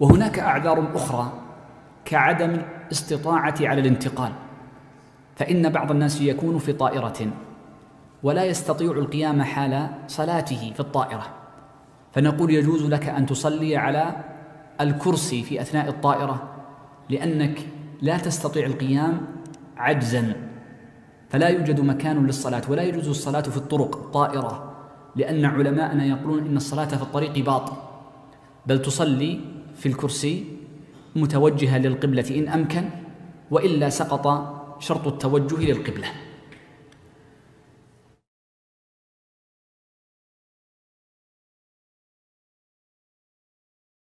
وهناك أعذار أخرى كعدم الاستطاعة على الانتقال فإن بعض الناس يكون في طائرة ولا يستطيع القيام حال صلاته في الطائرة فنقول يجوز لك أن تصلي على الكرسي في أثناء الطائرة لأنك لا تستطيع القيام عجزا فلا يوجد مكان للصلاة ولا يجوز الصلاة في الطرق الطائرة لأن علماءنا يقولون إن الصلاة في الطريق باطل بل تصلي في الكرسي متوجها للقبلة إن أمكن وإلا سقط شرط التوجه للقبلة